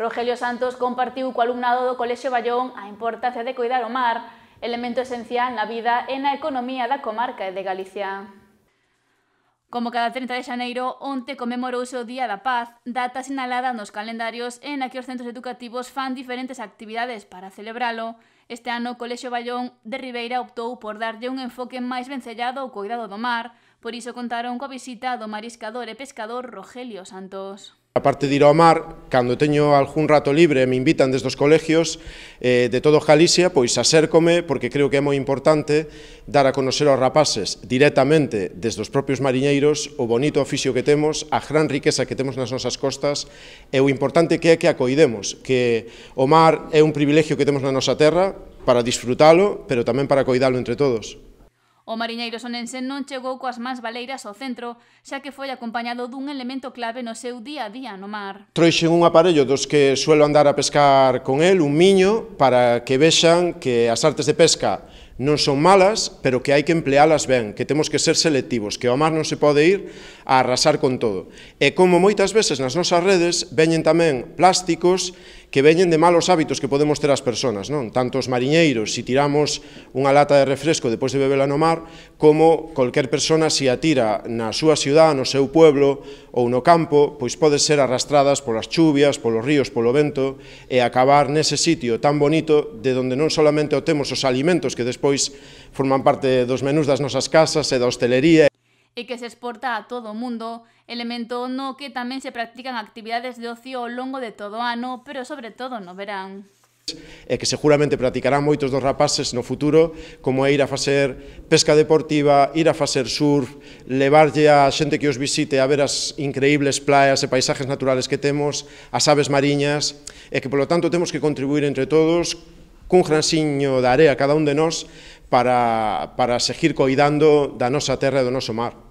Rogelio Santos compartiu co alumnado do Colexio Ballón a importancia de cuidar o mar, elemento esencial na vida e na economía da comarca e de Galicia. Como cada 30 de xaneiro, onte comemorouse o Día da Paz, data sinalada nos calendarios en na que os centros educativos fan diferentes actividades para celebralo. Este ano, o Colexio Ballón de Ribeira optou por darlle un enfoque máis vencellado ao cuidado do mar, por iso contaron coa visita do mariscador e pescador Rogelio Santos. Aparte de ir ao mar, cando teño algún rato libre me invitan desde os colegios eh, de todo Galicia, pois acércome, porque creo que é moi importante dar a conocer aos rapaces directamente desde os propios mariñeiros o bonito oficio que temos, a gran riqueza que temos nas nosas costas e o importante que é que acoidemos, que o mar é un privilegio que temos na nosa terra para disfrutalo, pero tamén para coidalo entre todos. O mariñeiro sonense non chegou coas mans baleiras ao centro, xa que foi acompañado dun elemento clave no seu día a día no mar. Troixen un aparello dos que suelo andar a pescar con el, un miño, para que vexan que as artes de pesca non son malas, pero que hai que emplealas ben, que temos que ser selectivos, que o mar non se pode ir a arrasar con todo. E como moitas veces nas nosas redes veñen tamén plásticos que veñen de malos hábitos que podemos ter as persoas, non? Tanto os mariñeiros, si tiramos unha lata de refresco depois de bebela no mar, como colquer persona si a tira na súa ciudad, no seu pueblo ou no campo, pois pode ser arrastradas polas chuvias, polos ríos, polo vento e acabar nese sitio tan bonito de donde non solamente obtemos os alimentos que despois forman parte dos menús das nosas casas e da hostelería e que se exporta a todo o mundo, elemento no que tamén se practican actividades de ocio ao longo de todo o ano, pero sobre todo no verán e que seguramente practicarán moitos dos rapaces no futuro, como é ir a facer pesca deportiva, ir a facer surf, levarlle a xente que os visite a ver as increíbles playas e paisajes naturales que temos, as aves mariñas, e que, polo tanto, temos que contribuir entre todos cun granxiño de area cada un de nós para, para seguir coidando da nosa terra e do noso mar.